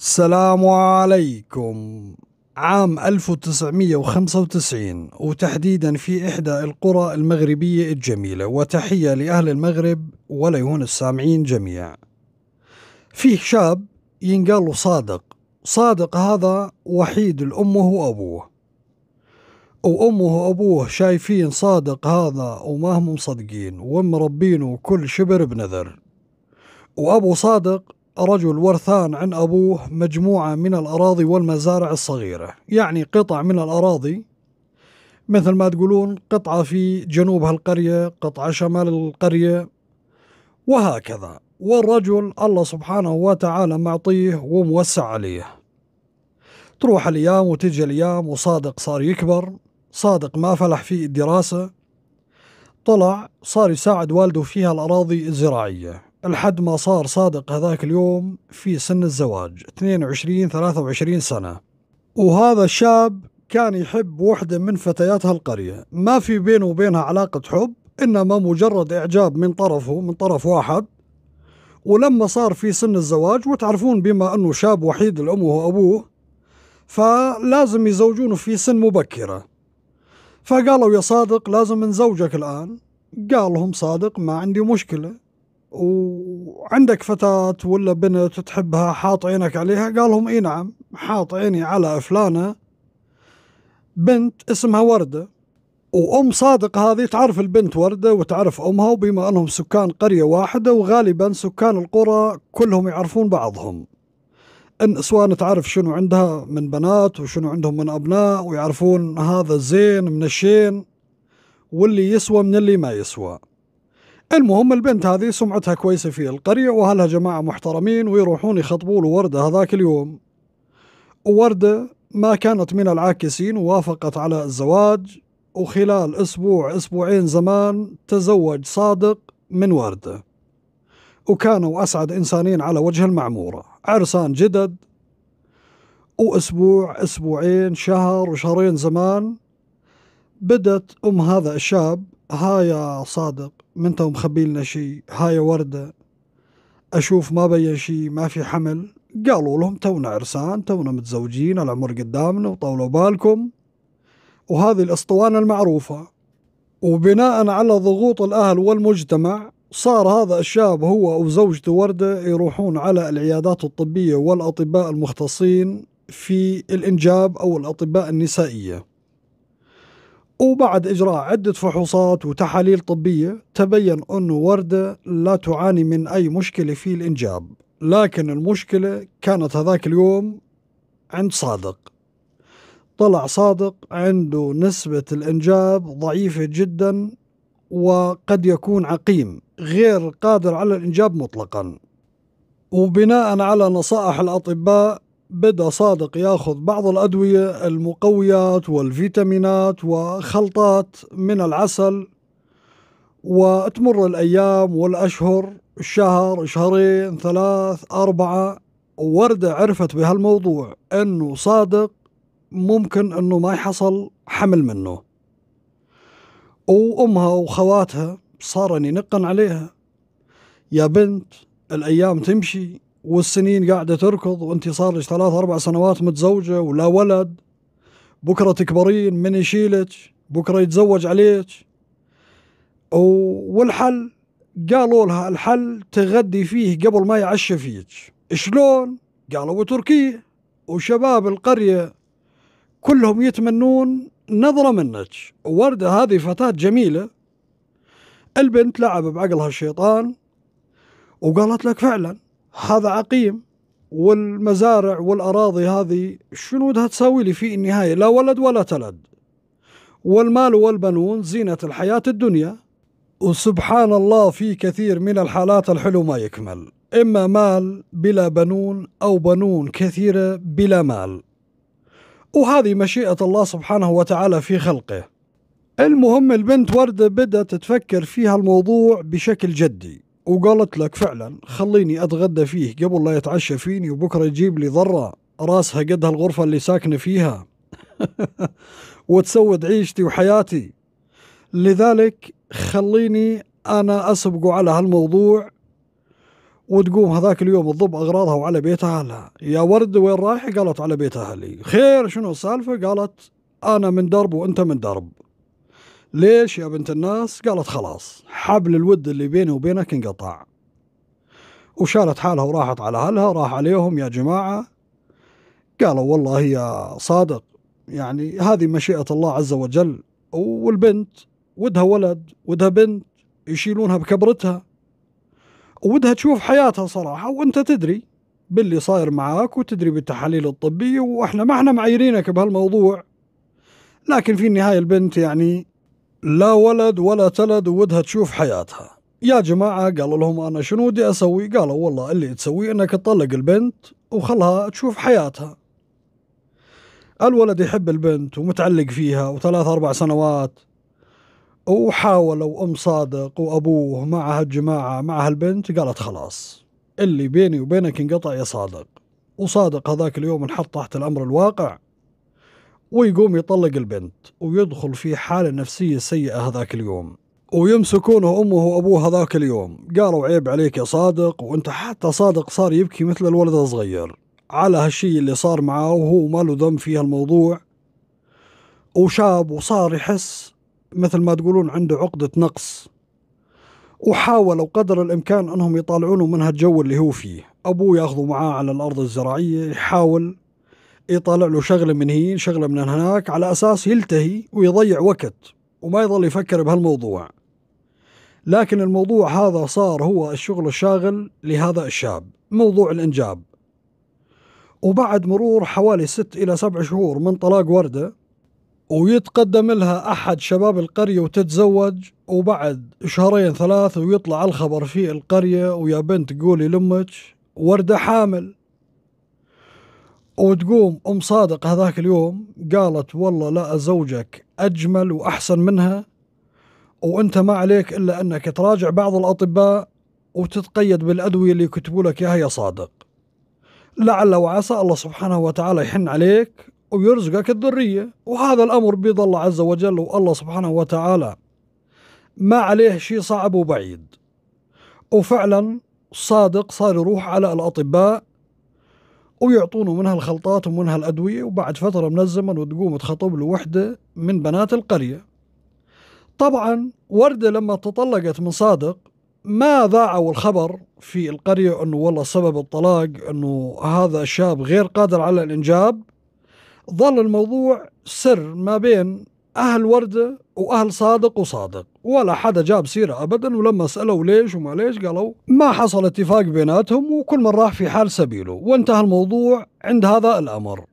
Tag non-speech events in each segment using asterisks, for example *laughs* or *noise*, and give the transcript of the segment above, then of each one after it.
السلام عليكم عام 1995 وتحديدا في إحدى القرى المغربية الجميلة وتحية لأهل المغرب وليهون السامعين جميعا فيه شاب ينقال صادق صادق هذا وحيد الأمه وأبوه وأمه وأبوه شايفين صادق هذا وما هم مصدقين ومربينه كل شبر بنذر وأبو صادق رجل ورثان عن أبوه مجموعة من الأراضي والمزارع الصغيرة يعني قطع من الأراضي مثل ما تقولون قطعة في جنوب هالقرية قطعة شمال القرية وهكذا والرجل الله سبحانه وتعالى معطيه وموسع عليه تروح الأيام وتجي الأيام وصادق صار يكبر صادق ما فلح في الدراسة طلع صار يساعد والده فيها الأراضي الزراعية لحد ما صار صادق هذاك اليوم في سن الزواج 22 23 سنة وهذا الشاب كان يحب وحدة من فتيات هالقرية ما في بينه وبينها علاقة حب إنما مجرد إعجاب من طرفه من طرف واحد ولما صار في سن الزواج وتعرفون بما أنه شاب وحيد لأمه وأبوه فلازم يزوجونه في سن مبكرة فقالوا يا صادق لازم نزوجك الآن قال لهم صادق ما عندي مشكلة وعندك فتاة ولا بنت تحبها حاط عينك عليها قالهم اي نعم حاط عيني على فلانة بنت اسمها وردة وأم صادق هذه تعرف البنت وردة وتعرف أمها وبما أنهم سكان قرية واحدة وغالبا سكان القرى كلهم يعرفون بعضهم ان أسوان تعرف شنو عندها من بنات وشنو عندهم من ابناء ويعرفون هذا الزين من الشين واللي يسوى من اللي ما يسوى المهم البنت هذه سمعتها كويسة في القرية وأهلها جماعة محترمين ويروحون يخطبوا له وردة هذاك اليوم وردة ما كانت من العاكسين ووافقت على الزواج وخلال أسبوع أسبوعين زمان تزوج صادق من وردة وكانوا أسعد إنسانين على وجه المعمورة عرسان جدد وأسبوع أسبوعين شهر وشهرين زمان بدت أم هذا الشاب هايا صادق منتهم مخبين لنا شيء هاي وردة أشوف ما بيا شيء ما في حمل قالوا لهم تونا عرسان تونا متزوجين العمر قدامنا وطولوا بالكم وهذه الأسطوانة المعروفة وبناء على ضغوط الأهل والمجتمع صار هذا الشاب هو وزوجته وردة يروحون على العيادات الطبية والأطباء المختصين في الإنجاب أو الأطباء النسائية وبعد إجراء عدة فحوصات وتحاليل طبية تبين أن وردة لا تعاني من أي مشكلة في الإنجاب لكن المشكلة كانت هذاك اليوم عند صادق طلع صادق عنده نسبة الإنجاب ضعيفة جدا وقد يكون عقيم غير قادر على الإنجاب مطلقا وبناء على نصائح الأطباء بدأ صادق ياخذ بعض الأدوية المقويات والفيتامينات وخلطات من العسل وتمر الأيام والأشهر شهر شهرين ثلاث أربعة وردة عرفت بهالموضوع أنه صادق ممكن أنه ما يحصل حمل منه وأمها وخواتها صارن ينقن عليها يا بنت الأيام تمشي والسنين قاعدة تركض وانت صار لك ثلاث أربع سنوات متزوجة ولا ولد بكرة تكبرين من يشيلك بكرة يتزوج عليك والحل قالوا لها الحل تغدي فيه قبل ما يعشى فيك شلون قالوا تركيا وشباب القرية كلهم يتمنون نظرة منك وردة هذه فتاة جميلة البنت لعب بعقلها الشيطان وقالت لك فعلا هذا عقيم والمزارع والأراضي هذه شنو بدها تساوي لي في النهاية لا ولد ولا تلد والمال والبنون زينة الحياة الدنيا وسبحان الله في كثير من الحالات الحلو ما يكمل إما مال بلا بنون أو بنون كثيرة بلا مال وهذه مشيئة الله سبحانه وتعالى في خلقه المهم البنت وردة بدأت تفكر في هالموضوع بشكل جدي وقالت لك فعلا خليني أتغدى فيه قبل لا يتعشى فيني وبكرة يجيب لي ضرة راسها قدها الغرفة اللي ساكنة فيها *laughs* وتسود عيشتي وحياتي لذلك خليني أنا أسبق على هالموضوع وتقوم هذاك اليوم تضب أغراضها وعلى بيت أهلها يا ورد وين رايح قالت على بيت أهلي خير شنو السالفة قالت أنا من درب وأنت من درب ليش يا بنت الناس قالت خلاص حبل الود اللي بيني وبينك انقطع وشالت حالها وراحت على أهلها راح عليهم يا جماعة قالوا والله يا صادق يعني هذه مشيئة الله عز وجل والبنت ودها ولد ودها بنت يشيلونها بكبرتها ودها تشوف حياتها صراحة وانت تدري باللي صاير معاك وتدري بالتحاليل الطبية واحنا ما احنا معايرينك بهالموضوع لكن في النهاية البنت يعني لا ولد ولا تلد ودها تشوف حياتها يا جماعة قالوا لهم أنا شنو ودي أسوي قالوا والله اللي تسوي أنك تطلق البنت وخلها تشوف حياتها الولد يحب البنت ومتعلق فيها وثلاث أربع سنوات وحاولوا أم صادق وأبوه مع هالجماعة مع هالبنت قالت خلاص اللي بيني وبينك انقطع يا صادق وصادق هذاك اليوم انحط تحت الأمر الواقع ويقوم يطلق البنت ويدخل في حالة نفسية سيئة هذاك اليوم ويمسكونه أمه وأبوه هذاك اليوم قالوا عيب عليك يا صادق وأنت حتى صادق صار يبكي مثل الولد الصغير على هالشي اللي صار معاه وهو ما له ذنب في هالموضوع وشاب وصار يحس مثل ما تقولون عنده عقدة نقص وحاولوا قدر الإمكان أنهم يطالعونه من هالجو اللي هو فيه أبوه ياخذه معاه على الأرض الزراعية يحاول يطالع له شغله من هين شغله من هناك على اساس يلتهي ويضيع وقت وما يظل يفكر بهالموضوع لكن الموضوع هذا صار هو الشغل الشاغل لهذا الشاب موضوع الانجاب وبعد مرور حوالي ست إلى سبع شهور من طلاق وردة ويتقدم لها أحد شباب القرية وتتزوج وبعد شهرين ثلاث ويطلع الخبر في القرية ويا بنت قولي لأمك وردة حامل وتقوم ام صادق هذاك اليوم قالت والله لا زوجك اجمل واحسن منها وانت ما عليك الا انك تراجع بعض الاطباء وتتقيد بالادويه اللي يكتبوا لك اياها يا صادق لعل وعسى الله سبحانه وتعالى يحن عليك ويرزقك الذريه وهذا الامر بيد الله عز وجل والله سبحانه وتعالى ما عليه شيء صعب وبعيد وفعلا صادق صار يروح على الاطباء ويعطونه منها الخلطات ومنها الأدوية وبعد فترة من الزمن وتقوم تخطب له وحدة من بنات القرية طبعا وردة لما تطلقت من صادق ما ذاعوا الخبر في القرية أنه والله سبب الطلاق أنه هذا الشاب غير قادر على الإنجاب ظل الموضوع سر ما بين أهل وردة وأهل صادق وصادق ولا حدا جاب سيرة أبدا ولما سألوا ليش وما ليش قالوا ما حصل اتفاق بيناتهم وكل من راح في حال سبيله وانتهى الموضوع عند هذا الأمر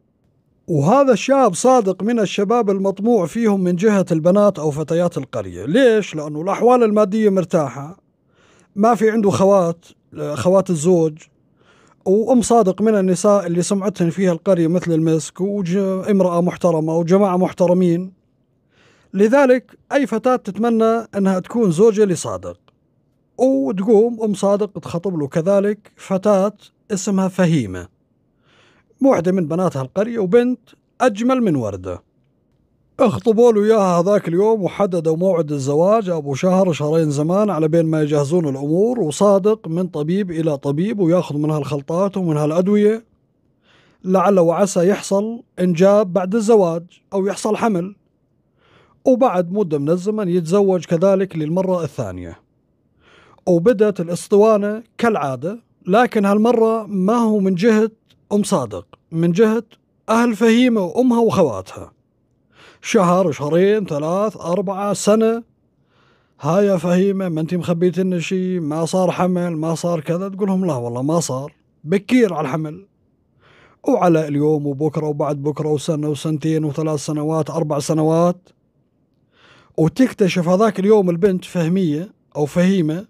وهذا الشاب صادق من الشباب المطموع فيهم من جهة البنات أو فتيات القرية ليش؟ لأنه الأحوال المادية مرتاحة ما في عنده خوات خوات الزوج وأم صادق من النساء اللي سمعتهن فيها القرية مثل المسك وامرأة محترمة وجماعة محترمين لذلك أي فتاة تتمنى أنها تكون زوجة لصادق وتقوم أم صادق تخطب له كذلك فتاة اسمها فهيمة واحدة من بناتها القرية وبنت أجمل من وردة اخطبوا له إياها هذاك اليوم وحددوا موعد الزواج أبو شهر شهرين زمان على بين ما يجهزون الأمور وصادق من طبيب إلى طبيب وياخذ منها الخلطات ومنها الأدوية لعل وعسى يحصل إنجاب بعد الزواج أو يحصل حمل وبعد مدة من الزمن يتزوج كذلك للمرة الثانية وبدت الاسطوانة كالعادة لكن هالمرة ما هو من جهة أم صادق من جهة أهل فهيمة وأمها وخواتها شهر شهرين ثلاث أربعة سنة هاي يا فهيمة ما انت مخبيت شيء ما صار حمل ما صار كذا تقولهم لا والله ما صار بكير على الحمل وعلى اليوم وبكرة وبعد بكرة وسنة وسنتين وثلاث سنوات أربع سنوات وتكتشف هذاك اليوم البنت فهمية أو فهيمة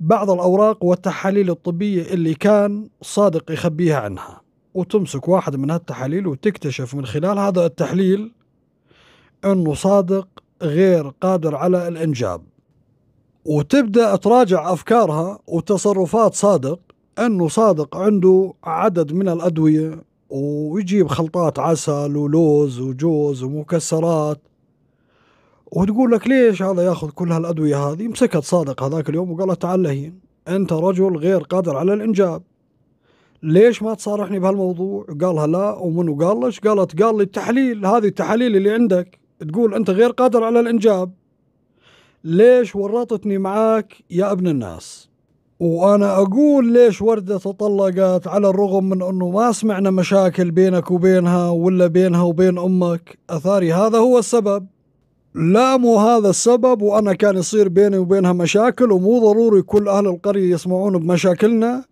بعض الأوراق والتحاليل الطبية اللي كان صادق يخبيها عنها وتمسك واحد من هالتحاليل وتكتشف من خلال هذا التحليل أنه صادق غير قادر على الإنجاب وتبدأ تراجع أفكارها وتصرفات صادق أنه صادق عنده عدد من الأدوية ويجيب خلطات عسل ولوز وجوز ومكسرات وتقول لك ليش هذا ياخذ كل هالادويه هذه مسكت صادق هذاك اليوم وقال له تعال لهين انت رجل غير قادر على الانجاب ليش ما تصارحني بهالموضوع قالها لا ومنو وقال لك قالت قال لي التحليل هذه التحاليل اللي عندك تقول انت غير قادر على الانجاب ليش ورطتني معاك يا ابن الناس وانا اقول ليش وردة تطلقت على الرغم من انه ما سمعنا مشاكل بينك وبينها ولا بينها وبين امك اثاري هذا هو السبب لا مو هذا السبب وانا كان يصير بيني وبينها مشاكل ومو ضروري كل اهل القريه يسمعون بمشاكلنا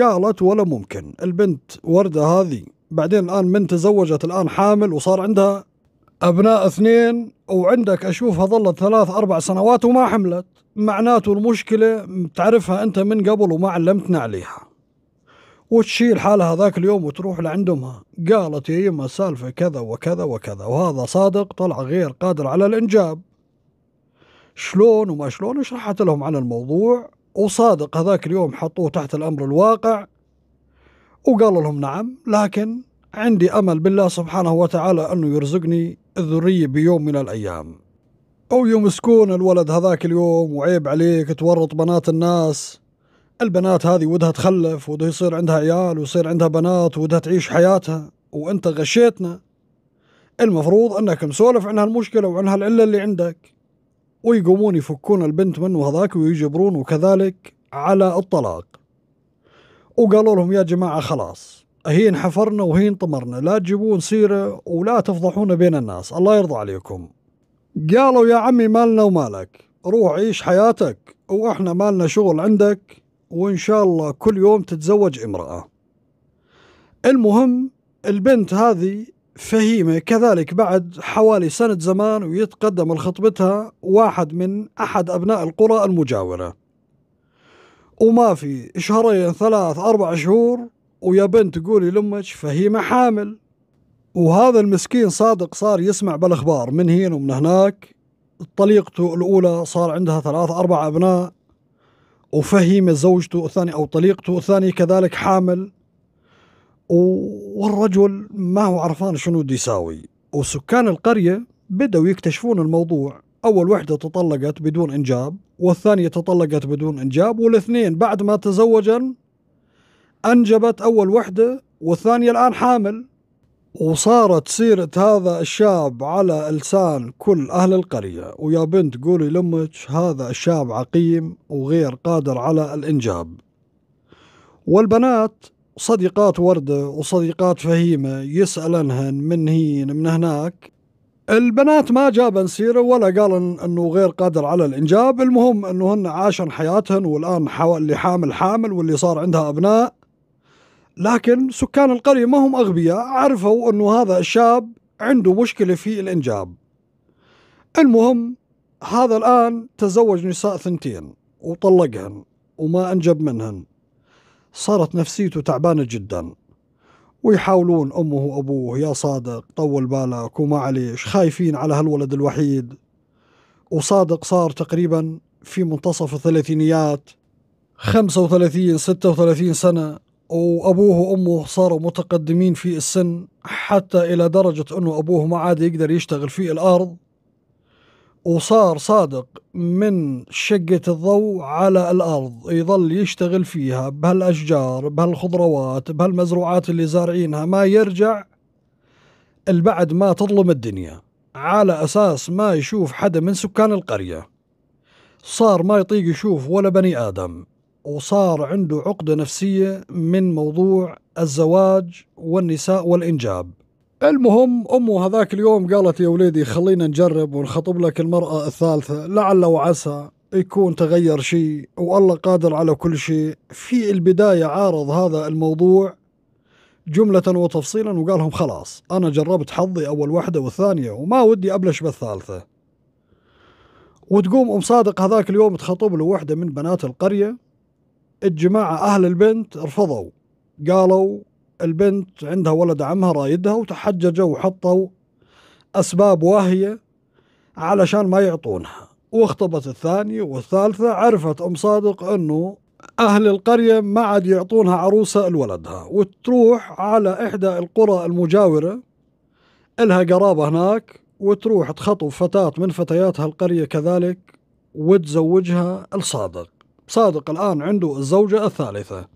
قالت ولا ممكن البنت ورده هذه بعدين الان من تزوجت الان حامل وصار عندها ابناء اثنين وعندك اشوفها ظلت ثلاث اربع سنوات وما حملت معناته المشكله تعرفها انت من قبل وما علمتنا عليها وتشيل حالها ذاك اليوم وتروح لعندمها قالت يا يما السالفة كذا وكذا وكذا وهذا صادق طلع غير قادر على الإنجاب شلون وما شلون شرحت لهم عن الموضوع وصادق هذاك اليوم حطوه تحت الأمر الواقع وقال لهم نعم لكن عندي أمل بالله سبحانه وتعالى أنه يرزقني الذرية بيوم من الأيام أو يمسكون الولد هذاك اليوم وعيب عليك تورط بنات الناس البنات هذه ودها تخلف ودها يصير عندها عيال ويصير عندها بنات ودها تعيش حياتها وانت غشيتنا المفروض انك مسولف عن هالمشكله وعن هالعله اللي عندك ويقومون يفكون البنت منه هذاك ويجبرون وكذلك على الطلاق وقالوا لهم يا جماعه خلاص هي انحفرنا وهي انطمرنا لا تجيبون سيره ولا تفضحونا بين الناس الله يرضى عليكم قالوا يا عمي مالنا ومالك روح عيش حياتك واحنا مالنا شغل عندك وإن شاء الله كل يوم تتزوج امرأة المهم البنت هذه فهيمة كذلك بعد حوالي سنة زمان ويتقدم لخطبتها واحد من أحد أبناء القرى المجاورة وما في شهرين ثلاث أربع شهور ويا بنت قولي لأمك فهيمة حامل وهذا المسكين صادق صار يسمع بالأخبار من هنا ومن هناك طليقته الأولى صار عندها ثلاث أربع أبناء وفهم زوجته الثانية أو طليقته الثانية كذلك حامل والرجل ما هو عرفان شنو بده يساوي وسكان القرية بدأوا يكتشفون الموضوع أول وحدة تطلقت بدون إنجاب والثانية تطلقت بدون إنجاب والاثنين بعد ما تزوجن أنجبت أول وحدة والثانية الآن حامل وصارت سيرة هذا الشاب على لسان كل أهل القرية ويا بنت قولي لأمك هذا الشاب عقيم وغير قادر على الإنجاب والبنات صديقات وردة وصديقات فهيمة يسألنهن من هين من هناك البنات ما جابن سيرة ولا قالن أنه غير قادر على الإنجاب المهم أنه هن عاشن حياتهن والآن اللي حامل حامل واللي صار عندها أبناء لكن سكان القرية ما هم أغبياء عرفوا أنه هذا الشاب عنده مشكلة في الإنجاب المهم هذا الآن تزوج نساء ثنتين وطلقهن وما أنجب منهن صارت نفسيته تعبانة جدا ويحاولون أمه وأبوه يا صادق طول بالك وما عليش خايفين على هالولد الوحيد وصادق صار تقريبا في منتصف الثلاثينيات خمسة وثلاثين ستة وثلاثين سنة وابوه وامه صاروا متقدمين في السن حتى الى درجه انه ابوه ما عاد يقدر يشتغل في الارض وصار صادق من شقة الضوء على الأرض يظل يشتغل فيها بهالأشجار بهالخضروات بهالمزروعات اللي زارعينها ما يرجع البعد ما تظلم الدنيا على أساس ما يشوف حدا من سكان القرية صار ما يطيق يشوف ولا بني آدم وصار عنده عقدة نفسية من موضوع الزواج والنساء والإنجاب المهم أمه هذاك اليوم قالت يا وليدي خلينا نجرب ونخطب لك المرأة الثالثة لعل وعسى يكون تغير شيء والله قادر على كل شيء في البداية عارض هذا الموضوع جملة وتفصيلا وقال لهم خلاص أنا جربت حظي أول واحدة والثانية وما ودي أبلش بالثالثة وتقوم أم صادق هذاك اليوم تخطب له واحدة من بنات القرية الجماعة أهل البنت رفضوا قالوا البنت عندها ولد عمها رايدها وتحججوا وحطوا أسباب واهية علشان ما يعطونها واختبت الثانية والثالثة عرفت أم صادق أنه أهل القرية ما عاد يعطونها عروسة لولدها وتروح على إحدى القرى المجاورة إلها قرابة هناك وتروح تخطب فتاة من فتياتها القرية كذلك وتزوجها لصادق صادق الآن عنده الزوجة الثالثة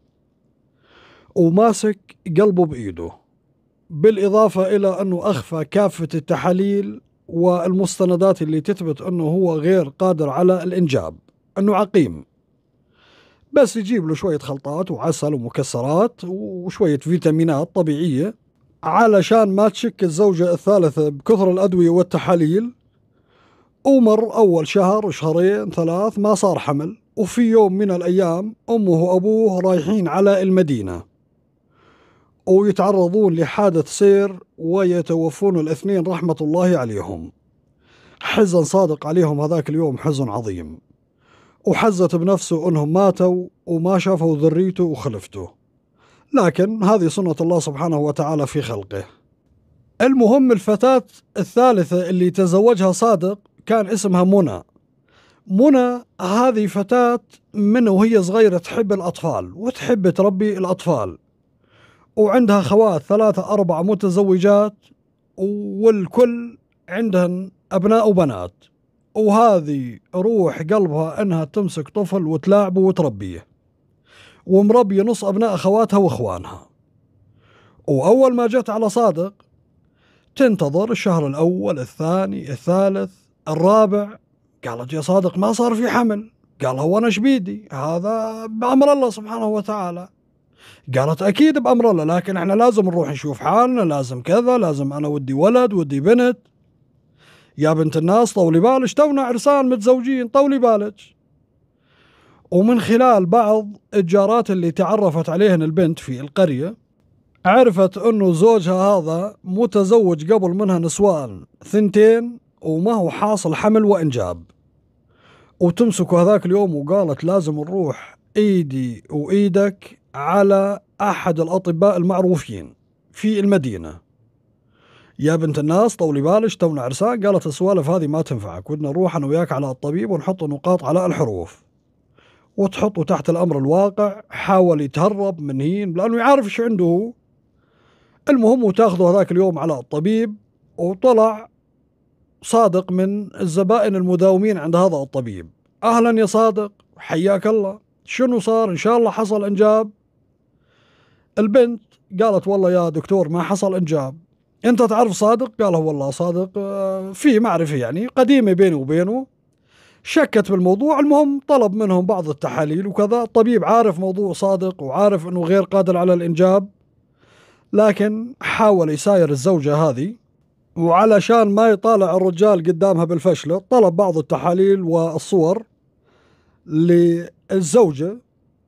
وماسك قلبه بإيده بالإضافة إلى أنه أخفى كافة التحاليل والمستندات اللي تثبت أنه هو غير قادر على الإنجاب أنه عقيم بس يجيب له شوية خلطات وعسل ومكسرات وشوية فيتامينات طبيعية علشان ما تشك الزوجة الثالثة بكثر الأدوية والتحاليل ومر أول شهر شهرين ثلاث ما صار حمل وفي يوم من الأيام أمه وأبوه رايحين على المدينة ويتعرضون لحادث سير ويتوفون الاثنين رحمة الله عليهم حزن صادق عليهم هذاك اليوم حزن عظيم وحزت بنفسه أنهم ماتوا وما شافوا ذريته وخلفته لكن هذه سنة الله سبحانه وتعالى في خلقه المهم الفتاة الثالثة اللي تزوجها صادق كان اسمها منى منى هذه فتاة من وهي صغيرة تحب الأطفال وتحب تربي الأطفال وعندها خوات ثلاثة أربعة متزوجات والكل عندهن أبناء وبنات وهذه روح قلبها أنها تمسك طفل وتلاعبه وتربيه ومربية نص أبناء أخواتها وإخوانها وأول ما جت على صادق تنتظر الشهر الأول الثاني الثالث الرابع قالت يا صادق ما صار في حمل قال هو انا شبيدي هذا بامر الله سبحانه وتعالى قالت اكيد بامر الله لكن احنا لازم نروح نشوف حالنا لازم كذا لازم انا ودي ولد ودي بنت يا بنت الناس طولي بالك تونا عرسان متزوجين طولي بالك ومن خلال بعض الجارات اللي تعرفت عليهن البنت في القرية عرفت انه زوجها هذا متزوج قبل منها نسوان ثنتين وما هو حاصل حمل وإنجاب وتمسكوا هذاك اليوم وقالت لازم نروح إيدي وإيدك على أحد الأطباء المعروفين في المدينة يا بنت الناس طولي بالك تونا عرسان قالت السوالف هذه ما تنفعك ودنا نروح أنا وياك على الطبيب ونحط نقاط على الحروف وتحطه تحت الأمر الواقع حاول يتهرب من هين لأنه يعرف إيش عنده المهم وتاخذه هذاك اليوم على الطبيب وطلع صادق من الزبائن المداومين عند هذا الطبيب أهلا يا صادق حياك الله شنو صار إن شاء الله حصل إنجاب البنت قالت والله يا دكتور ما حصل إنجاب أنت تعرف صادق قال والله صادق آه، في معرفة يعني قديمة بيني وبينه شكت بالموضوع المهم طلب منهم بعض التحاليل وكذا الطبيب عارف موضوع صادق وعارف أنه غير قادر على الإنجاب لكن حاول يساير الزوجة هذه وعلشان ما يطالع الرجال قدامها بالفشلة طلب بعض التحاليل والصور للزوجة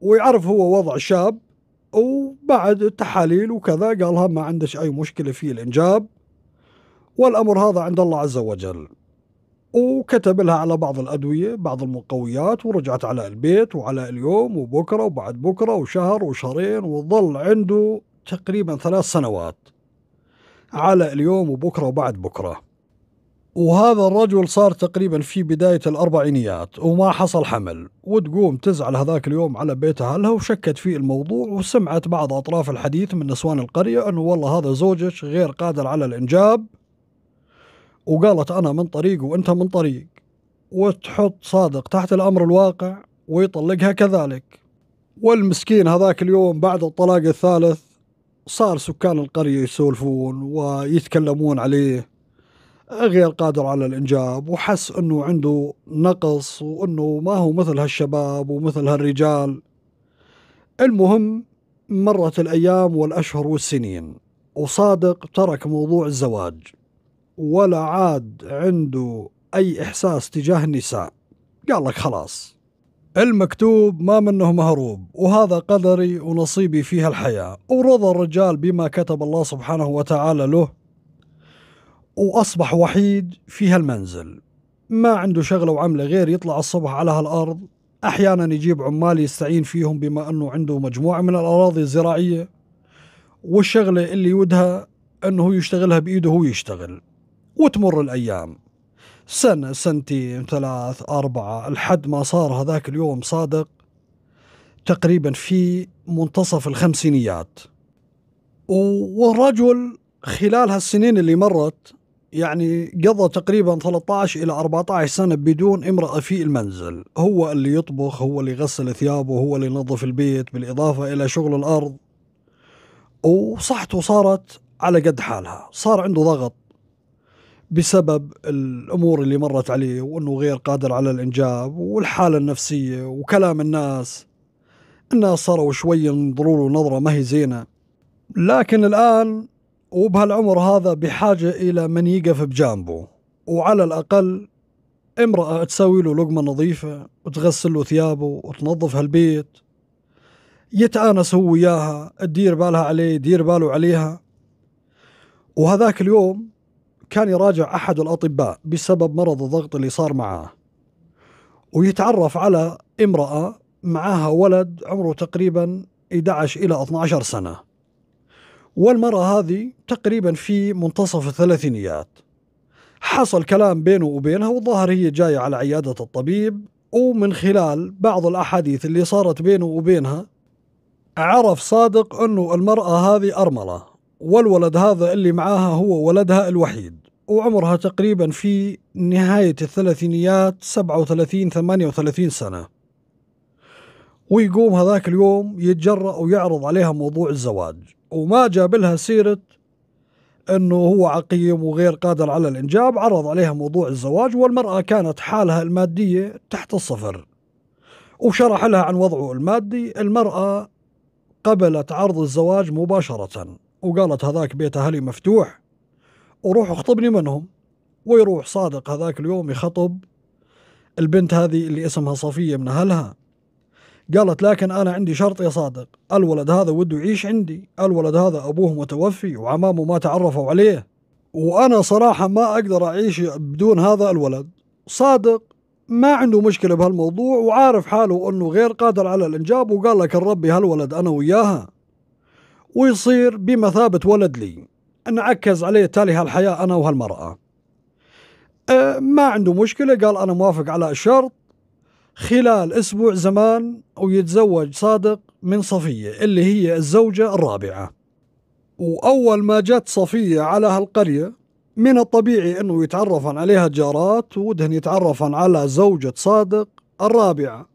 ويعرف هو وضع شاب وبعد التحاليل وكذا قالها ما عندش أي مشكلة في الإنجاب والأمر هذا عند الله عز وجل وكتب لها على بعض الأدوية بعض المقويات ورجعت على البيت وعلى اليوم وبكرة وبعد بكرة وشهر وشهرين وظل عنده تقريبا ثلاث سنوات على اليوم وبكرة وبعد بكرة وهذا الرجل صار تقريبا في بداية الأربعينيات وما حصل حمل وتقوم تزعل هذاك اليوم على بيت أهلها وشكت في الموضوع وسمعت بعض أطراف الحديث من نسوان القرية أنه والله هذا زوجك غير قادر على الإنجاب وقالت أنا من طريق وأنت من طريق وتحط صادق تحت الأمر الواقع ويطلقها كذلك والمسكين هذاك اليوم بعد الطلاق الثالث صار سكان القرية يسولفون ويتكلمون عليه غير قادر على الإنجاب وحس أنه عنده نقص وأنه ما هو مثل هالشباب ومثل هالرجال المهم مرت الأيام والأشهر والسنين وصادق ترك موضوع الزواج ولا عاد عنده أي إحساس تجاه النساء قال لك خلاص المكتوب ما منه مهروب وهذا قدري ونصيبي فيها الحياة ورضى الرجال بما كتب الله سبحانه وتعالى له وأصبح وحيد في هالمنزل ما عنده شغلة وعملة غير يطلع الصبح على هالأرض أحيانا يجيب عمال يستعين فيهم بما أنه عنده مجموعة من الأراضي الزراعية والشغلة اللي يودها أنه يشتغلها بإيده هو يشتغل وتمر الأيام سنة سنتين ثلاث أربعة لحد ما صار هذاك اليوم صادق تقريبا في منتصف الخمسينيات والرجل خلال هالسنين اللي مرت يعني قضى تقريبا 13 إلى 14 سنة بدون امرأة في المنزل هو اللي يطبخ هو اللي يغسل ثيابه هو اللي ينظف البيت بالإضافة إلى شغل الأرض وصحته صارت على قد حالها صار عنده ضغط بسبب الامور اللي مرت عليه وانه غير قادر على الانجاب والحاله النفسيه وكلام الناس الناس صاروا شوي ينظروا له نظره ما هي زينه لكن الان وبهالعمر هذا بحاجه الى من يقف بجانبه وعلى الاقل امراه تسوي له لقمه نظيفه وتغسل له ثيابه وتنظف هالبيت يتآنس هو وياها تدير بالها عليه يدير باله عليها وهذاك اليوم كان يراجع أحد الأطباء بسبب مرض الضغط اللي صار معاه ويتعرف على امرأة معاها ولد عمره تقريبا 11 إلى 12 سنة والمرأة هذه تقريبا في منتصف الثلاثينيات حصل كلام بينه وبينها والظاهر هي جاية على عيادة الطبيب ومن خلال بعض الأحاديث اللي صارت بينه وبينها عرف صادق أنه المرأة هذه أرملة والولد هذا اللي معاها هو ولدها الوحيد وعمرها تقريبا في نهاية الثلاثينيات 37 38 سنة ويقوم هذاك اليوم يتجرأ ويعرض عليها موضوع الزواج وما جاب لها سيرة أنه هو عقيم وغير قادر على الإنجاب عرض عليها موضوع الزواج والمرأة كانت حالها المادية تحت الصفر وشرح لها عن وضعه المادي المرأة قبلت عرض الزواج مباشرة وقالت هذاك بيت أهلي مفتوح وروح اخطبني منهم ويروح صادق هذاك اليوم يخطب البنت هذه اللي اسمها صفية من أهلها قالت لكن أنا عندي شرط يا صادق الولد هذا وده يعيش عندي الولد هذا أبوه متوفي وعمامه ما تعرفوا عليه وأنا صراحة ما أقدر أعيش بدون هذا الولد صادق ما عنده مشكلة بهالموضوع وعارف حاله أنه غير قادر على الإنجاب وقال لك الربي هالولد أنا وياها ويصير بمثابة ولد لي نعكز عليه تالي هالحياة أنا وهالمرأة أه ما عنده مشكلة قال أنا موافق على الشرط خلال أسبوع زمان ويتزوج صادق من صفية اللي هي الزوجة الرابعة وأول ما جت صفية على هالقرية من الطبيعي أنه يتعرفن عليها الجارات ودهن يتعرفن على زوجة صادق الرابعة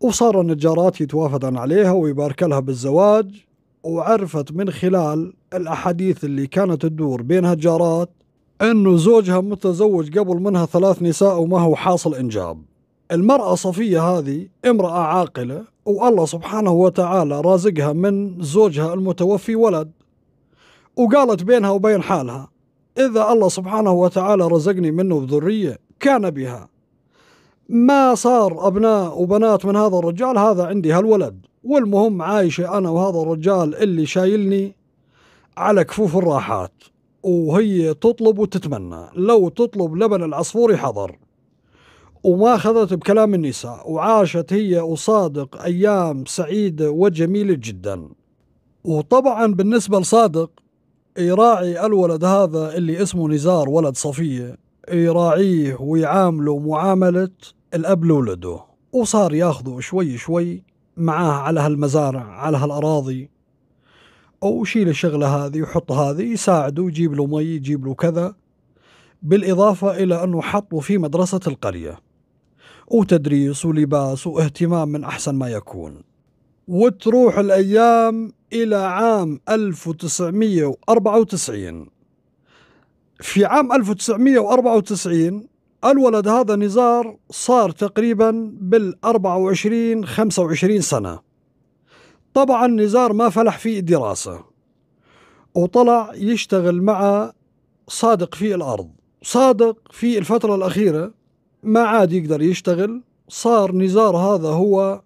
وصار النجارات يتوافدن عليها ويبارك لها بالزواج وعرفت من خلال الأحاديث اللي كانت تدور بين هالجارات أنه زوجها متزوج قبل منها ثلاث نساء وما هو حاصل إنجاب المرأة صفية هذه امرأة عاقلة والله سبحانه وتعالى رازقها من زوجها المتوفي ولد وقالت بينها وبين حالها إذا الله سبحانه وتعالى رزقني منه بذرية كان بها ما صار أبناء وبنات من هذا الرجال هذا عندي هالولد والمهم عايشة أنا وهذا الرجال اللي شايلني على كفوف الراحات وهي تطلب وتتمنى لو تطلب لبن العصفور حضر وما أخذت بكلام النساء وعاشت هي وصادق أيام سعيدة وجميلة جدا وطبعا بالنسبة لصادق يراعي الولد هذا اللي اسمه نزار ولد صفية يراعيه ويعامله معاملة الأب لولده وصار ياخذه شوي شوي معاه على هالمزارع على هالاراضي او شيل الشغله هذه وحط هذه يساعده يجيب له مي يجيب له كذا بالاضافه الى انه حطه في مدرسه القريه وتدريس ولباس واهتمام من احسن ما يكون وتروح الايام الى عام 1994 في عام 1994 الولد هذا نزار صار تقريبا بال 24 25 سنة طبعا نزار ما فلح في الدراسة وطلع يشتغل مع صادق في الأرض صادق في الفترة الأخيرة ما عاد يقدر يشتغل صار نزار هذا هو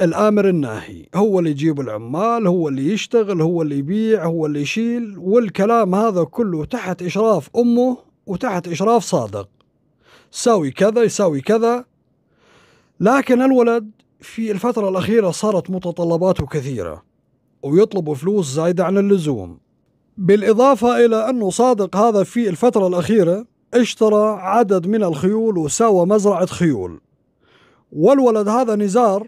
الآمر الناهي هو اللي يجيب العمال هو اللي يشتغل هو اللي يبيع هو اللي يشيل والكلام هذا كله تحت إشراف أمه وتحت إشراف صادق يساوي كذا يساوي كذا لكن الولد في الفترة الأخيرة صارت متطلباته كثيرة ويطلب فلوس زايدة عن اللزوم بالإضافة إلى أنه صادق هذا في الفترة الأخيرة اشترى عدد من الخيول وسوى مزرعة خيول والولد هذا نزار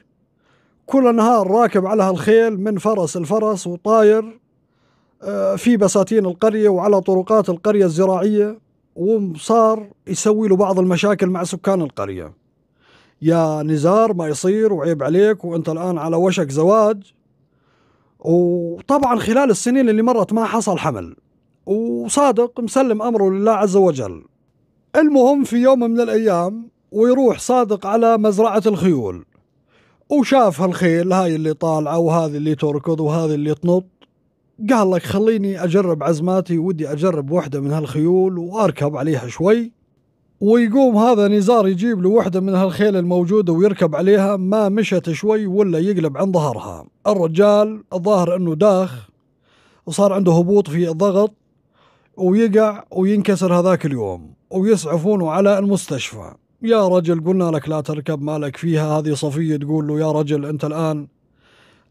كل نهار راكب على هالخيل من فرس الفرس وطاير آه، في بساتين القرية وعلى طرقات القرية الزراعية وصار يسوي له بعض المشاكل مع سكان القرية يا نزار ما يصير وعيب عليك وانت الآن على وشك زواج وطبعا خلال السنين اللي مرت ما حصل حمل وصادق مسلم أمره لله عز وجل المهم في يوم من الأيام ويروح صادق على مزرعة الخيول وشاف هالخيل هاي اللي طالعة وهذه اللي تركض وهذه اللي تنط قال لك خليني أجرب عزماتي ودي أجرب واحدة من هالخيول وأركب عليها شوي ويقوم هذا نزار يجيب له واحدة من هالخيل الموجودة ويركب عليها ما مشت شوي ولا يقلب عن ظهرها الرجال الظاهر أنه داخ وصار عنده هبوط في الضغط ويقع وينكسر هذاك اليوم ويسعفونه على المستشفى يا رجل قلنا لك لا تركب مالك فيها هذه صفية تقول له يا رجل أنت الآن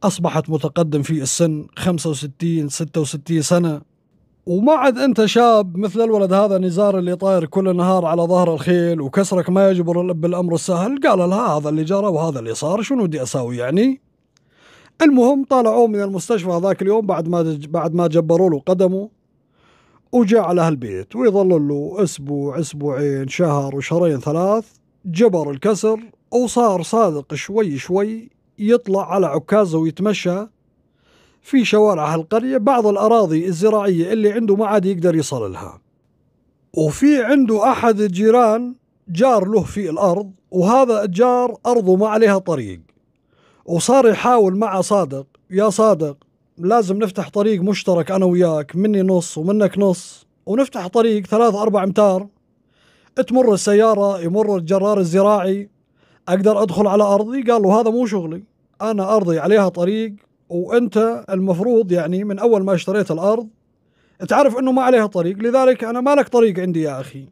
أصبحت متقدم في السن 65 66 سنة وما عاد أنت شاب مثل الولد هذا نزار اللي طاير كل النهار على ظهر الخيل وكسرك ما يجبر بالأمر السهل قال لها هذا اللي جرى وهذا اللي صار شنو بدي أساوي يعني المهم طلعوه من المستشفى هذاك اليوم بعد ما بعد ما جبروا له قدمه وجاء على هالبيت ويظل له اسبوع اسبوعين شهر وشهرين ثلاث جبر الكسر وصار صادق شوي شوي يطلع على عكازة ويتمشى في شوارع هالقرية بعض الأراضي الزراعية اللي عنده ما عاد يقدر يصل لها وفي عنده أحد الجيران جار له في الأرض وهذا الجار أرضه ما عليها طريق وصار يحاول مع صادق يا صادق لازم نفتح طريق مشترك أنا وياك مني نص ومنك نص ونفتح طريق ثلاث أربع أمتار تمر السيارة يمر الجرار الزراعي اقدر ادخل على ارضي قالوا هذا مو شغلي انا ارضي عليها طريق وانت المفروض يعني من اول ما اشتريت الارض تعرف انه ما عليها طريق لذلك انا ما لك طريق عندي يا اخي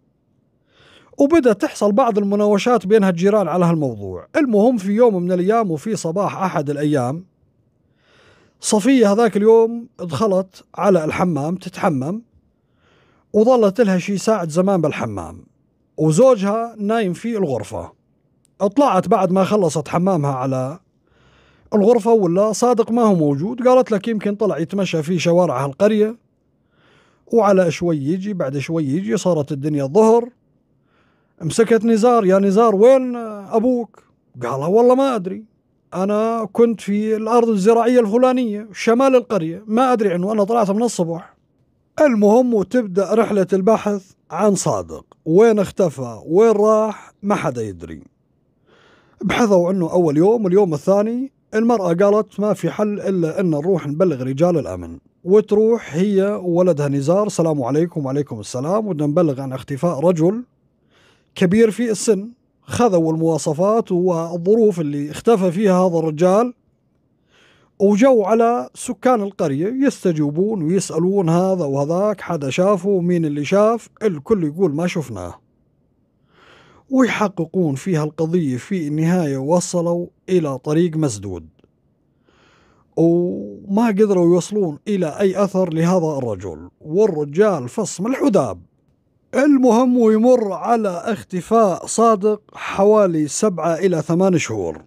وبدأت تحصل بعض المناوشات بين هالجيران على هالموضوع المهم في يوم من الأيام وفي صباح أحد الأيام صفية هذاك اليوم دخلت على الحمام تتحمم وظلت لها شي ساعة زمان بالحمام وزوجها نايم في الغرفة طلعت بعد ما خلصت حمامها على الغرفة ولا صادق ما هو موجود قالت لك يمكن طلع يتمشى في شوارع هالقرية وعلى شوي يجي بعد شوي يجي صارت الدنيا الظهر مسكت نزار يا نزار وين أبوك قالها والله ما أدري أنا كنت في الأرض الزراعية الفلانية شمال القرية ما أدري عنه أنا طلعت من الصبح المهم وتبدأ رحلة البحث عن صادق وين اختفى وين راح ما حدا يدري بحثوا عنه أول يوم واليوم الثاني المرأة قالت ما في حل إلا أن نروح نبلغ رجال الأمن وتروح هي وولدها نزار سلام عليكم وعليكم السلام ودنا نبلغ عن اختفاء رجل كبير في السن خذوا المواصفات والظروف اللي اختفى فيها هذا الرجال وجو على سكان القرية يستجوبون ويسألون هذا وهذاك حدا شافه مين اللي شاف الكل يقول ما شفناه ويحققون فيها القضية في النهاية وصلوا إلى طريق مسدود وما قدروا يوصلون إلى أي أثر لهذا الرجل والرجال فصم الحداب المهم ويمر على اختفاء صادق حوالي سبعة إلى ثمان شهور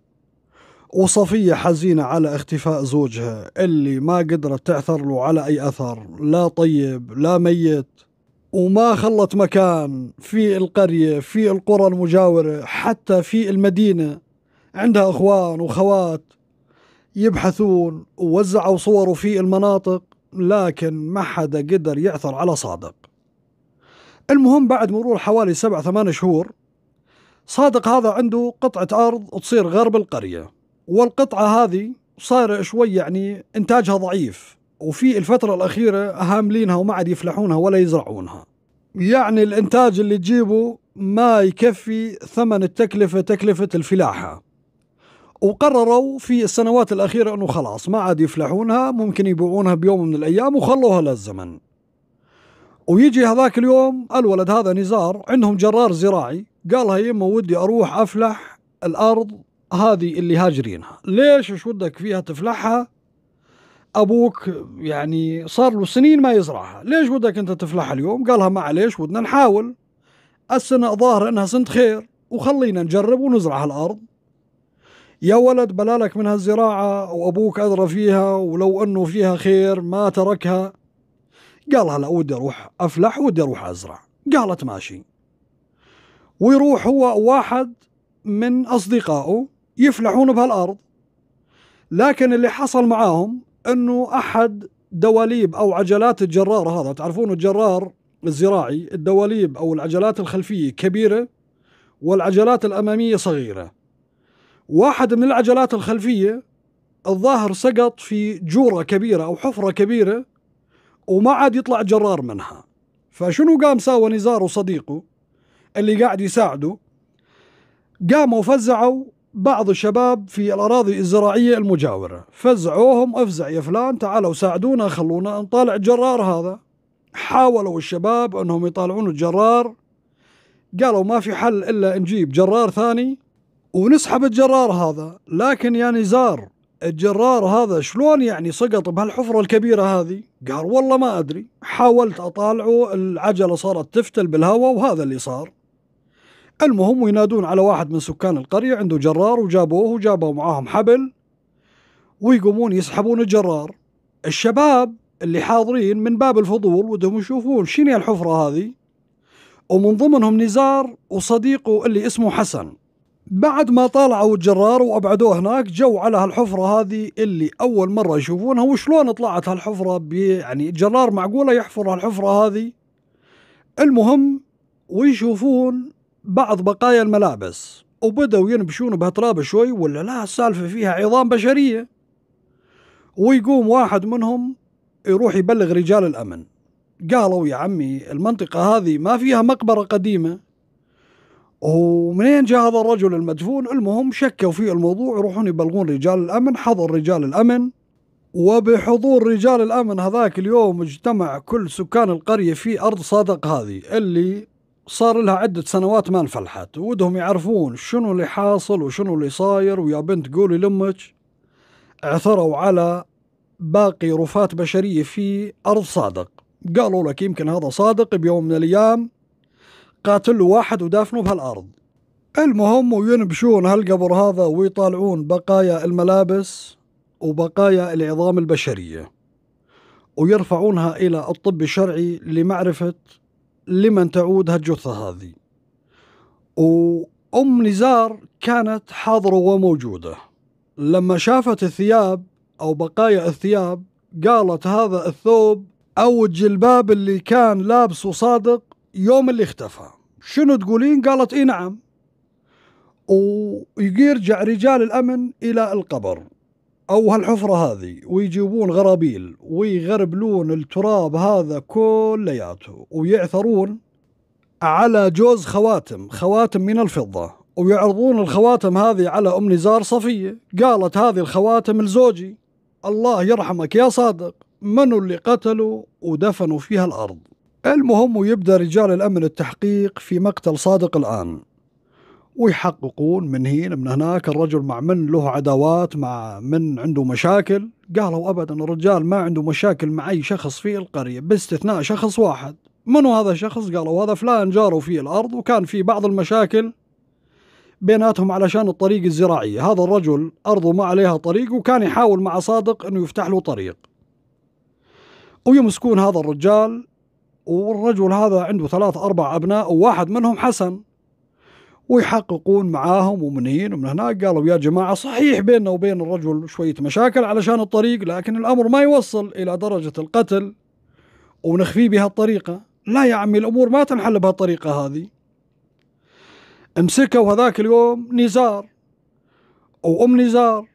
وصفية حزينة على اختفاء زوجها اللي ما قدرت تعثر له على أي أثر لا طيب لا ميت وما خلت مكان في القرية في القرى المجاورة حتى في المدينة عندها أخوان وخوات يبحثون ووزعوا صوره في المناطق لكن ما حدا قدر يعثر على صادق المهم بعد مرور حوالي سبع ثمان شهور صادق هذا عنده قطعة أرض تصير غرب القرية والقطعة هذه صار شوي يعني إنتاجها ضعيف وفي الفترة الأخيرة هاملينها وما عاد يفلحونها ولا يزرعونها يعني الإنتاج اللي تجيبه ما يكفي ثمن التكلفة تكلفة الفلاحة وقرروا في السنوات الأخيرة أنه خلاص ما عاد يفلحونها ممكن يبيعونها بيوم من الأيام وخلوها للزمن ويجي هذاك اليوم الولد هذا نزار عندهم جرار زراعي قالها يما ودي أروح أفلح الأرض هذه اللي هاجرينها ليش وش ودك فيها تفلحها ابوك يعني صار له سنين ما يزرعها ليش ودك انت تفلح اليوم قالها معليش ودنا نحاول السنه ظاهر انها سنه خير وخلينا نجرب ونزرع هالارض يا ولد بلالك من هالزراعة وأبوك أدرى فيها ولو أنه فيها خير ما تركها قالها لا ودي أروح أفلح ودي أروح أزرع قالت ماشي ويروح هو واحد من أصدقائه يفلحون بهالأرض لكن اللي حصل معاهم انه احد دواليب او عجلات الجرار هذا تعرفون الجرار الزراعي الدواليب او العجلات الخلفيه كبيره والعجلات الاماميه صغيره واحد من العجلات الخلفيه الظاهر سقط في جوره كبيره او حفره كبيره وما عاد يطلع جرار منها فشنو قام ساوى نزار وصديقه اللي قاعد يساعده قاموا فزعوا بعض الشباب في الأراضي الزراعية المجاورة فزعوهم افزع يا فلان تعالوا ساعدونا خلونا نطالع الجرار هذا حاولوا الشباب أنهم يطالعون الجرار قالوا ما في حل إلا نجيب جرار ثاني ونسحب الجرار هذا لكن يا نزار الجرار هذا شلون يعني سقط بهالحفرة الكبيرة هذه قال والله ما أدري حاولت أطالعه العجلة صارت تفتل بالهواء وهذا اللي صار المهم وينادون على واحد من سكان القرية عنده جرار وجابوه وجابوا معاهم حبل ويقومون يسحبون الجرار الشباب اللي حاضرين من باب الفضول ودهم يشوفون شنو الحفرة هذه ومن ضمنهم نزار وصديقه اللي اسمه حسن بعد ما طالعوا الجرار وابعدوه هناك جو على هالحفره هذه اللي اول مره يشوفونها وشلون طلعت هالحفره يعني الجرار معقوله يحفر هالحفره هذه المهم ويشوفون بعض بقايا الملابس وبدأوا ينبشون بها تراب شوي ولا لا السالفة فيها عظام بشرية ويقوم واحد منهم يروح يبلغ رجال الأمن قالوا يا عمي المنطقة هذه ما فيها مقبرة قديمة ومنين جاء هذا الرجل المدفون المهم شكوا في الموضوع يروحون يبلغون رجال الأمن حضر رجال الأمن وبحضور رجال الأمن هذاك اليوم اجتمع كل سكان القرية في أرض صادق هذه اللي صار لها عدة سنوات ما انفلحت ودهم يعرفون شنو اللي حاصل وشنو اللي صاير ويا بنت قولي لامك عثروا على باقي رفات بشرية في أرض صادق قالوا لك يمكن هذا صادق بيوم من الأيام قاتل واحد ودافنوا بهالأرض المهم وينبشون هالقبر هذا ويطالعون بقايا الملابس وبقايا العظام البشرية ويرفعونها إلى الطب الشرعي لمعرفة لمن تعود هالجثة هذه وأم نزار كانت حاضرة وموجودة لما شافت الثياب أو بقايا الثياب قالت هذا الثوب أو الجلباب اللي كان لابسه صادق يوم اللي اختفى شنو تقولين قالت إي نعم ويرجع رجال الأمن إلى القبر او هالحفره هذه ويجيبون غرابيل ويغربلون التراب هذا كلياته ويعثرون على جوز خواتم خواتم من الفضه ويعرضون الخواتم هذه على ام نزار صفيه قالت هذه الخواتم لزوجي الله يرحمك يا صادق منو اللي قتلوا ودفنوا فيها الارض المهم ويبدا رجال الامن التحقيق في مقتل صادق الان ويحققون من هنا من هناك الرجل مع من له عداوات مع من عنده مشاكل قالوا ابدا الرجال ما عنده مشاكل مع اي شخص في القريه باستثناء شخص واحد منو هذا الشخص قالوا هذا فلان جاره في الارض وكان في بعض المشاكل بيناتهم علشان الطريق الزراعيه هذا الرجل ارضه ما عليها طريق وكان يحاول مع صادق انه يفتح له طريق ويمسكون هذا الرجال والرجل هذا عنده ثلاث اربع ابناء وواحد منهم حسن ويحققون معاهم ومن هنا ومن هناك قالوا يا جماعة صحيح بيننا وبين الرجل شوية مشاكل علشان الطريق لكن الأمر ما يوصل إلى درجة القتل ونخفيه بهالطريقة لا يا عمي الأمور ما تنحل بهالطريقة هذه امسكوا هذاك اليوم نزار وأم نزار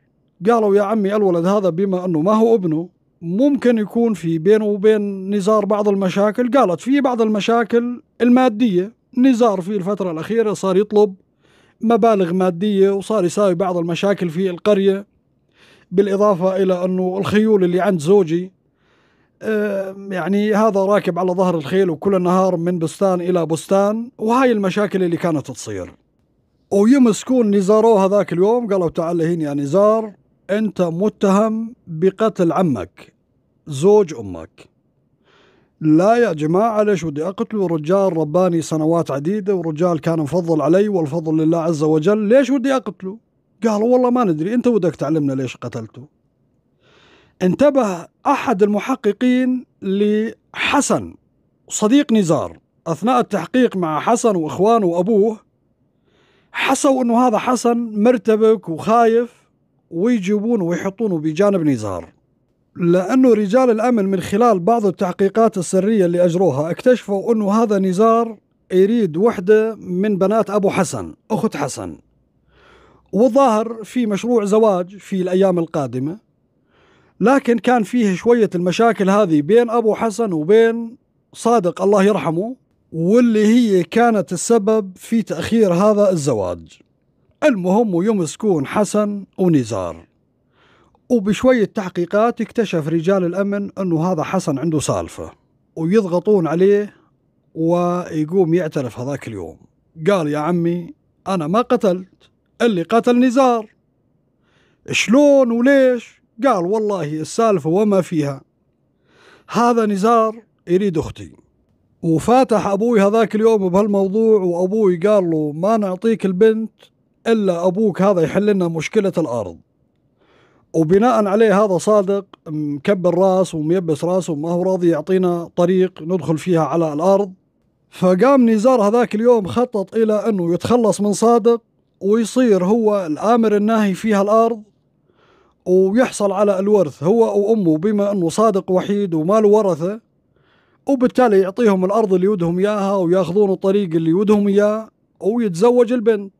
قالوا يا عمي الولد هذا بما أنه ما هو ابنه ممكن يكون في بينه وبين نزار بعض المشاكل قالت في بعض المشاكل المادية نزار في الفترة الأخيرة صار يطلب مبالغ مادية وصار يساوي بعض المشاكل في القرية بالإضافة إلى أنه الخيول اللي عند زوجي آه، يعني هذا راكب على ظهر الخيل وكل النهار من بستان إلى بستان وهاي المشاكل اللي كانت تصير ويمسكون نزاروه هذاك اليوم قالوا تعال هين يا نزار أنت متهم بقتل عمك زوج أمك لا يا جماعة ليش ودي أقتله رجال رباني سنوات عديدة ورجال كان مفضل علي والفضل لله عز وجل ليش ودي أقتله قالوا والله ما ندري أنت ودك تعلمنا ليش قتلته انتبه أحد المحققين لحسن صديق نزار أثناء التحقيق مع حسن وإخوانه وأبوه حسوا أنه هذا حسن مرتبك وخايف ويجيبونه ويحطونه بجانب نزار لأنه رجال الأمن من خلال بعض التحقيقات السرية اللي أجروها اكتشفوا أنه هذا نزار يريد وحدة من بنات أبو حسن أخت حسن والظاهر في مشروع زواج في الأيام القادمة لكن كان فيه شوية المشاكل هذه بين أبو حسن وبين صادق الله يرحمه واللي هي كانت السبب في تأخير هذا الزواج المهم يمسكون حسن ونزار وبشوية تحقيقات اكتشف رجال الأمن أنه هذا حسن عنده سالفة ويضغطون عليه ويقوم يعترف هذاك اليوم قال يا عمي أنا ما قتلت اللي قتل نزار شلون وليش قال والله السالفة وما فيها هذا نزار يريد أختي وفاتح أبوي هذاك اليوم بهالموضوع وأبوي قال له ما نعطيك البنت إلا أبوك هذا يحل لنا مشكلة الأرض وبناء عليه هذا صادق مكبر راس وميبس راسه وما هو راضي يعطينا طريق ندخل فيها على الارض فقام نزار هذاك اليوم خطط الى انه يتخلص من صادق ويصير هو الامر الناهي فيها الارض ويحصل على الورث هو وامه بما انه صادق وحيد وما له ورثه وبالتالي يعطيهم الارض اللي يودهم اياها وياخذون الطريق اللي يودهم اياه ويتزوج البنت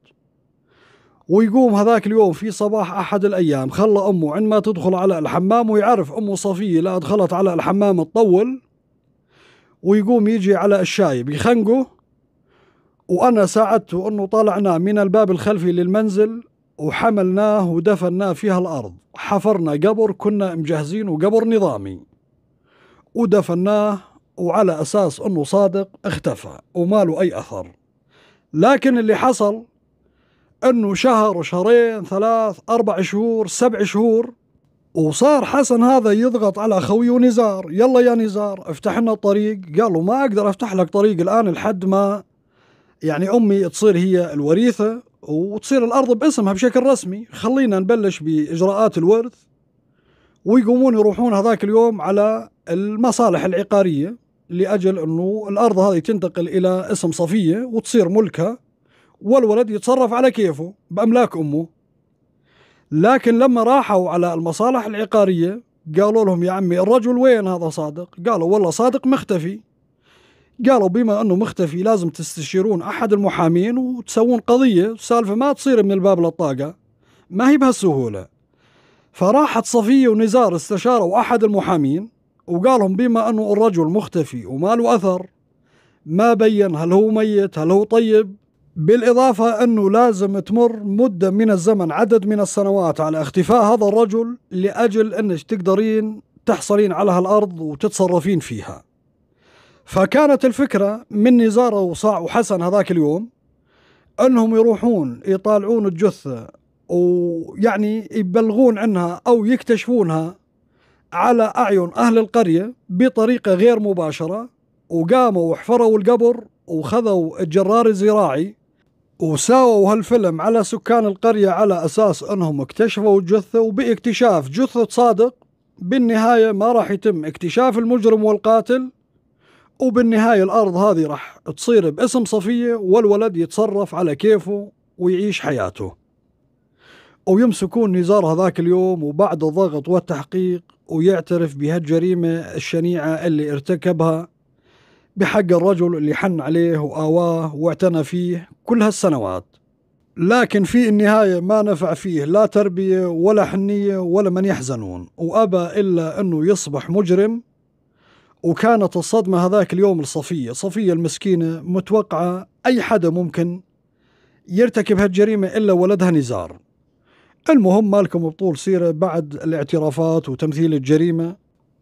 ويقوم هذاك اليوم في صباح احد الايام خلى امه عندما تدخل على الحمام ويعرف امه صفيه لا دخلت على الحمام تطول ويقوم يجي على الشايب يخنقه وانا ساعدته انه طلعناه من الباب الخلفي للمنزل وحملناه ودفناه فيها الارض حفرنا قبر كنا مجهزين وقبر نظامي ودفناه وعلى اساس انه صادق اختفى وما له اي اثر لكن اللي حصل انه شهر وشهرين ثلاث اربع شهور سبع شهور وصار حسن هذا يضغط على خويه نزار يلا يا نزار افتح لنا الطريق قال له ما اقدر افتح لك طريق الان لحد ما يعني امي تصير هي الوريثه وتصير الارض باسمها بشكل رسمي خلينا نبلش باجراءات الورث ويقومون يروحون هذاك اليوم على المصالح العقاريه لاجل انه الارض هذه تنتقل الى اسم صفيه وتصير ملكها والولد يتصرف على كيفه بأملاك أمه لكن لما راحوا على المصالح العقارية قالوا لهم يا عمي الرجل وين هذا صادق قالوا والله صادق مختفي قالوا بما أنه مختفي لازم تستشيرون أحد المحامين وتسوون قضية سالفه ما تصير من الباب للطاقة ما هي بهالسهولة فراحت صفية ونزار استشاروا أحد المحامين وقالهم بما أنه الرجل مختفي وما له أثر ما بين هل هو ميت هل هو طيب بالإضافة أنه لازم تمر مدة من الزمن عدد من السنوات على اختفاء هذا الرجل لأجل أنك تقدرين تحصلين على هالأرض وتتصرفين فيها فكانت الفكرة من نزارة وصاع وحسن هذاك اليوم أنهم يروحون يطالعون الجثة ويعني يبلغون عنها أو يكتشفونها على أعين أهل القرية بطريقة غير مباشرة وقاموا وحفروا القبر وخذوا الجرار الزراعي وساووا هالفيلم على سكان القرية على أساس أنهم اكتشفوا الجثة وباكتشاف جثة صادق بالنهاية ما راح يتم اكتشاف المجرم والقاتل وبالنهاية الأرض هذه راح تصير باسم صفية والولد يتصرف على كيفه ويعيش حياته ويمسكون نزار هذاك اليوم وبعد الضغط والتحقيق ويعترف بهالجريمة الشنيعة اللي ارتكبها بحق الرجل اللي حن عليه وآواه واعتنى فيه كل هالسنوات لكن في النهاية ما نفع فيه لا تربية ولا حنية ولا من يحزنون وأبى إلا أنه يصبح مجرم وكانت الصدمة هذاك اليوم لصفية صفية المسكينة متوقعة أي حدا ممكن يرتكب هالجريمة إلا ولدها نزار المهم مالكم بطول سيرة بعد الاعترافات وتمثيل الجريمة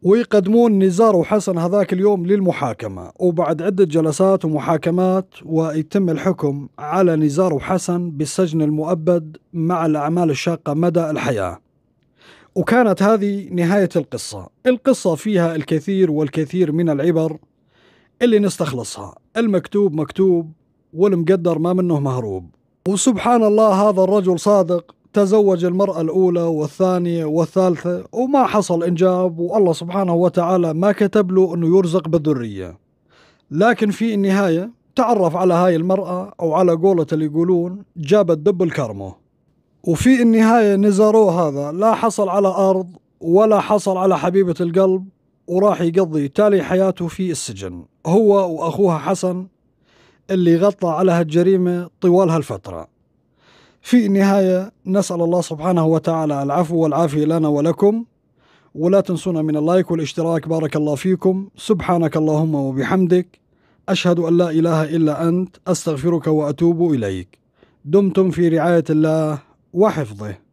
ويقدمون نزار وحسن هذاك اليوم للمحاكمة وبعد عدة جلسات ومحاكمات ويتم الحكم على نزار وحسن بالسجن المؤبد مع الأعمال الشاقة مدى الحياة وكانت هذه نهاية القصة القصة فيها الكثير والكثير من العبر اللي نستخلصها المكتوب مكتوب والمقدر ما منه مهروب وسبحان الله هذا الرجل صادق تزوج المرأة الأولى والثانية والثالثة وما حصل إنجاب والله سبحانه وتعالى ما كتب له أنه يرزق بالذرية لكن في النهاية تعرف على هاي المرأة أو على قولة اللي يقولون جابت دب الكرمه وفي النهاية نزاروه هذا لا حصل على أرض ولا حصل على حبيبة القلب وراح يقضي تالي حياته في السجن هو وأخوها حسن اللي غطى على هالجريمة طوال هالفترة في النهاية نسأل الله سبحانه وتعالى العفو والعافية لنا ولكم ولا تنسونا من اللايك والاشتراك بارك الله فيكم سبحانك اللهم وبحمدك أشهد أن لا إله إلا أنت أستغفرك وأتوب إليك دمتم في رعاية الله وحفظه